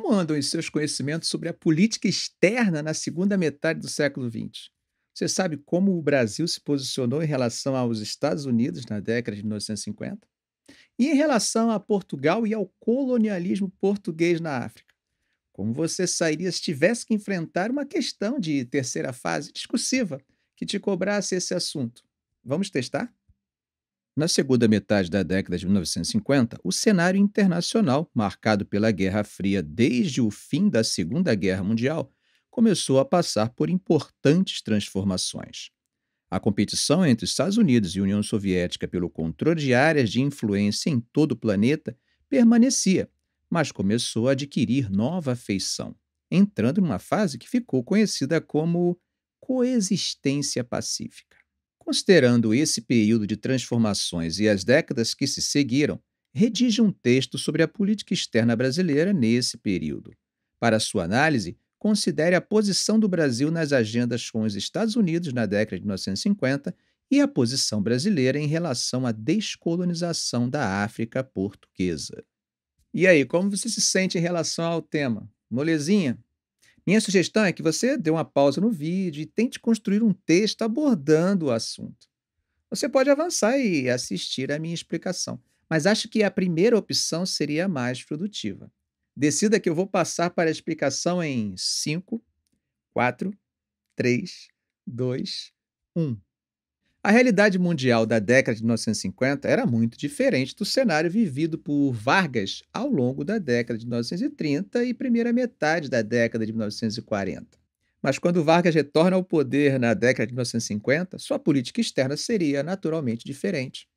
Como andam os seus conhecimentos sobre a política externa na segunda metade do século XX? Você sabe como o Brasil se posicionou em relação aos Estados Unidos na década de 1950? E em relação a Portugal e ao colonialismo português na África? Como você sairia se tivesse que enfrentar uma questão de terceira fase discursiva que te cobrasse esse assunto? Vamos testar? Na segunda metade da década de 1950, o cenário internacional, marcado pela Guerra Fria desde o fim da Segunda Guerra Mundial, começou a passar por importantes transformações. A competição entre Estados Unidos e União Soviética pelo controle de áreas de influência em todo o planeta permanecia, mas começou a adquirir nova feição, entrando numa fase que ficou conhecida como coexistência pacífica. Considerando esse período de transformações e as décadas que se seguiram, redige um texto sobre a política externa brasileira nesse período. Para sua análise, considere a posição do Brasil nas agendas com os Estados Unidos na década de 1950 e a posição brasileira em relação à descolonização da África portuguesa. E aí, como você se sente em relação ao tema? Molezinha? Minha sugestão é que você dê uma pausa no vídeo e tente construir um texto abordando o assunto. Você pode avançar e assistir a minha explicação, mas acho que a primeira opção seria a mais produtiva. Decida que eu vou passar para a explicação em 5, 4, 3, 2, 1. A realidade mundial da década de 1950 era muito diferente do cenário vivido por Vargas ao longo da década de 1930 e primeira metade da década de 1940. Mas quando Vargas retorna ao poder na década de 1950, sua política externa seria naturalmente diferente.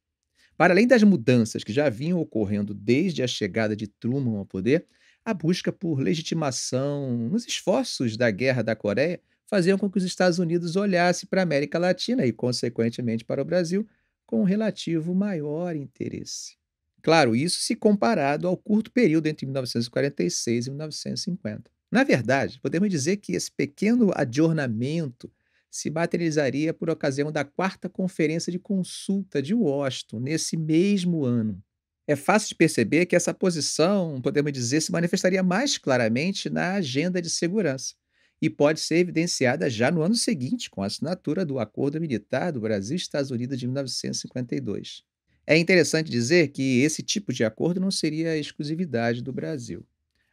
Para além das mudanças que já vinham ocorrendo desde a chegada de Truman ao poder, a busca por legitimação nos esforços da Guerra da Coreia faziam com que os Estados Unidos olhassem para a América Latina e, consequentemente, para o Brasil com um relativo maior interesse. Claro, isso se comparado ao curto período entre 1946 e 1950. Na verdade, podemos dizer que esse pequeno adjornamento se materializaria por ocasião da quarta conferência de consulta de Washington, nesse mesmo ano. É fácil de perceber que essa posição, podemos dizer, se manifestaria mais claramente na agenda de segurança, e pode ser evidenciada já no ano seguinte com a assinatura do Acordo Militar do Brasil e Estados Unidos de 1952. É interessante dizer que esse tipo de acordo não seria exclusividade do Brasil.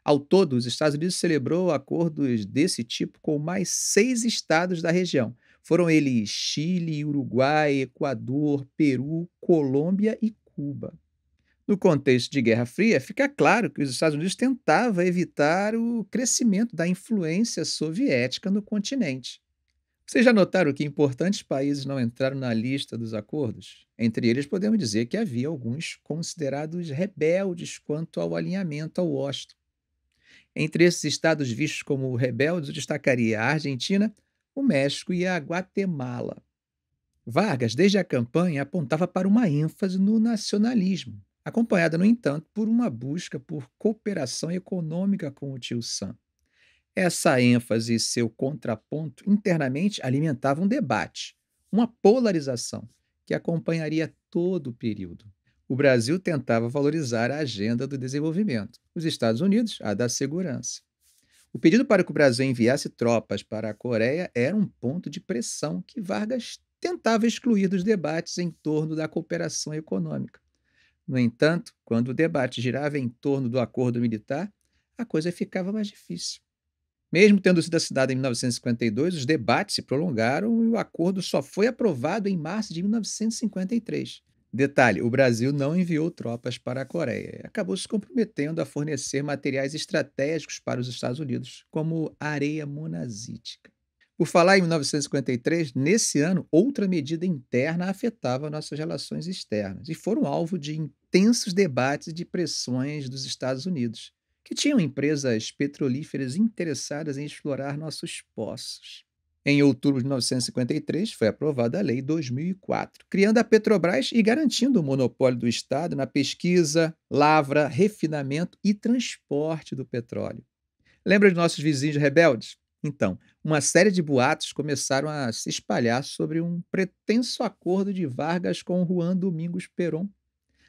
Ao todo, os Estados Unidos celebrou acordos desse tipo com mais seis estados da região. Foram eles Chile, Uruguai, Equador, Peru, Colômbia e Cuba. No contexto de Guerra Fria, fica claro que os Estados Unidos tentavam evitar o crescimento da influência soviética no continente. Vocês já notaram que importantes países não entraram na lista dos acordos? Entre eles, podemos dizer que havia alguns considerados rebeldes quanto ao alinhamento ao Washington. Entre esses estados vistos como rebeldes, eu destacaria a Argentina, o México e a Guatemala. Vargas, desde a campanha, apontava para uma ênfase no nacionalismo, acompanhada, no entanto, por uma busca por cooperação econômica com o tio Sam. Essa ênfase e seu contraponto internamente alimentavam um debate, uma polarização que acompanharia todo o período. O Brasil tentava valorizar a agenda do desenvolvimento, os Estados Unidos a da segurança. O pedido para que o Brasil enviasse tropas para a Coreia era um ponto de pressão que Vargas tentava excluir dos debates em torno da cooperação econômica. No entanto, quando o debate girava em torno do acordo militar, a coisa ficava mais difícil. Mesmo tendo sido assinado em 1952, os debates se prolongaram e o acordo só foi aprovado em março de 1953. Detalhe: o Brasil não enviou tropas para a Coreia. Acabou se comprometendo a fornecer materiais estratégicos para os Estados Unidos, como areia monazítica. Por falar em 1953, nesse ano, outra medida interna afetava nossas relações externas e foram alvo de intensos debates e de pressões dos Estados Unidos, que tinham empresas petrolíferas interessadas em explorar nossos poços. Em outubro de 1953, foi aprovada a Lei 2004, criando a Petrobras e garantindo o monopólio do Estado na pesquisa, lavra, refinamento e transporte do petróleo. Lembra de nossos vizinhos rebeldes? Então, uma série de boatos começaram a se espalhar sobre um pretenso acordo de Vargas com Juan Domingos Perón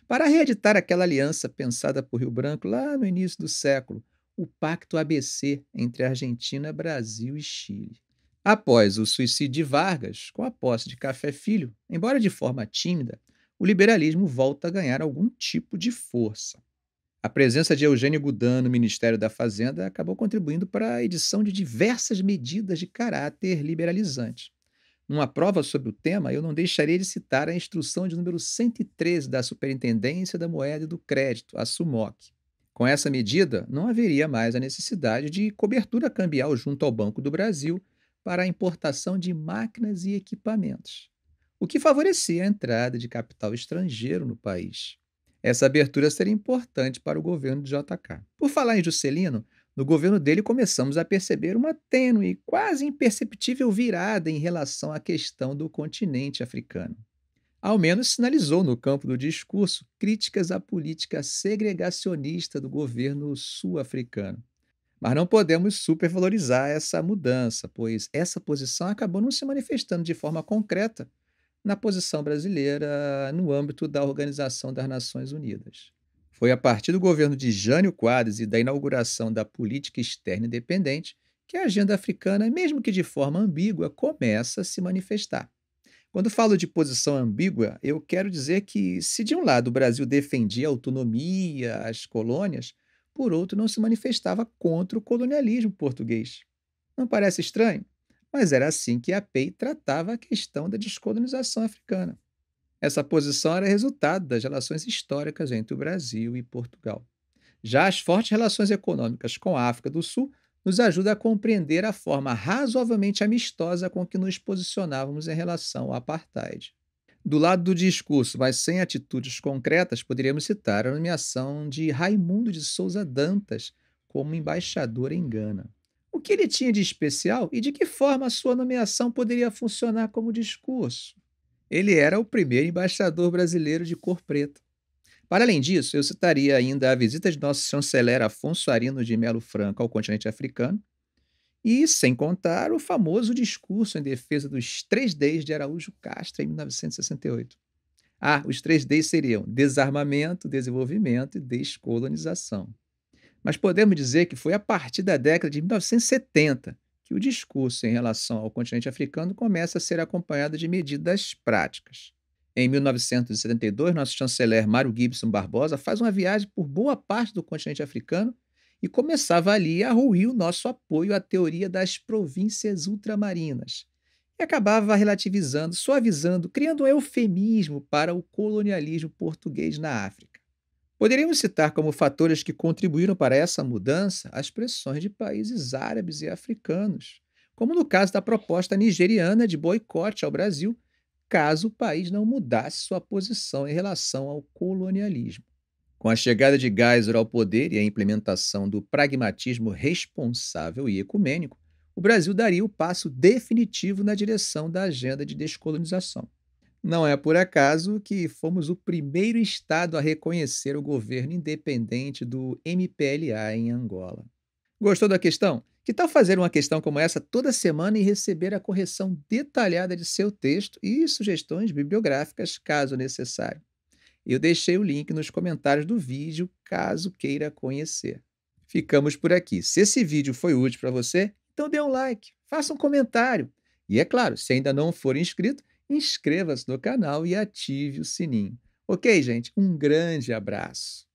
para reeditar aquela aliança pensada por Rio Branco lá no início do século, o Pacto ABC entre Argentina, Brasil e Chile. Após o suicídio de Vargas, com a posse de Café Filho, embora de forma tímida, o liberalismo volta a ganhar algum tipo de força. A presença de Eugênio Gudan no Ministério da Fazenda acabou contribuindo para a edição de diversas medidas de caráter liberalizante. Numa prova sobre o tema, eu não deixaria de citar a instrução de número 113 da Superintendência da Moeda e do Crédito, a SUMOC. Com essa medida, não haveria mais a necessidade de cobertura cambial junto ao Banco do Brasil para a importação de máquinas e equipamentos, o que favorecia a entrada de capital estrangeiro no país. Essa abertura seria importante para o governo de JK. Por falar em Juscelino, no governo dele começamos a perceber uma tênue, quase imperceptível virada em relação à questão do continente africano. Ao menos sinalizou no campo do discurso críticas à política segregacionista do governo sul-africano. Mas não podemos supervalorizar essa mudança, pois essa posição acabou não se manifestando de forma concreta na posição brasileira no âmbito da Organização das Nações Unidas. Foi a partir do governo de Jânio Quadros e da inauguração da política externa independente que a agenda africana, mesmo que de forma ambígua, começa a se manifestar. Quando falo de posição ambígua, eu quero dizer que, se de um lado o Brasil defendia a autonomia, as colônias, por outro não se manifestava contra o colonialismo português. Não parece estranho? Mas era assim que a PEI tratava a questão da descolonização africana. Essa posição era resultado das relações históricas entre o Brasil e Portugal. Já as fortes relações econômicas com a África do Sul nos ajudam a compreender a forma razoavelmente amistosa com que nos posicionávamos em relação ao apartheid. Do lado do discurso, mas sem atitudes concretas, poderíamos citar a nomeação de Raimundo de Souza Dantas como embaixador em Gana o que ele tinha de especial e de que forma a sua nomeação poderia funcionar como discurso. Ele era o primeiro embaixador brasileiro de cor preta. Para além disso, eu citaria ainda a visita de nosso chanceler Afonso Arino de Melo Franco ao continente africano, e sem contar o famoso discurso em defesa dos três Ds de Araújo Castro em 1968. Ah, os três Ds seriam desarmamento, desenvolvimento e descolonização mas podemos dizer que foi a partir da década de 1970 que o discurso em relação ao continente africano começa a ser acompanhado de medidas práticas. Em 1972, nosso chanceler Mário Gibson Barbosa faz uma viagem por boa parte do continente africano e começava ali a ruir o nosso apoio à teoria das províncias ultramarinas. E acabava relativizando, suavizando, criando um eufemismo para o colonialismo português na África. Poderíamos citar como fatores que contribuíram para essa mudança as pressões de países árabes e africanos, como no caso da proposta nigeriana de boicote ao Brasil, caso o país não mudasse sua posição em relação ao colonialismo. Com a chegada de Geiser ao poder e a implementação do pragmatismo responsável e ecumênico, o Brasil daria o passo definitivo na direção da agenda de descolonização. Não é por acaso que fomos o primeiro Estado a reconhecer o governo independente do MPLA em Angola. Gostou da questão? Que tal fazer uma questão como essa toda semana e receber a correção detalhada de seu texto e sugestões bibliográficas, caso necessário? Eu deixei o link nos comentários do vídeo, caso queira conhecer. Ficamos por aqui. Se esse vídeo foi útil para você, então dê um like, faça um comentário. E é claro, se ainda não for inscrito, inscreva-se no canal e ative o sininho. Ok, gente? Um grande abraço.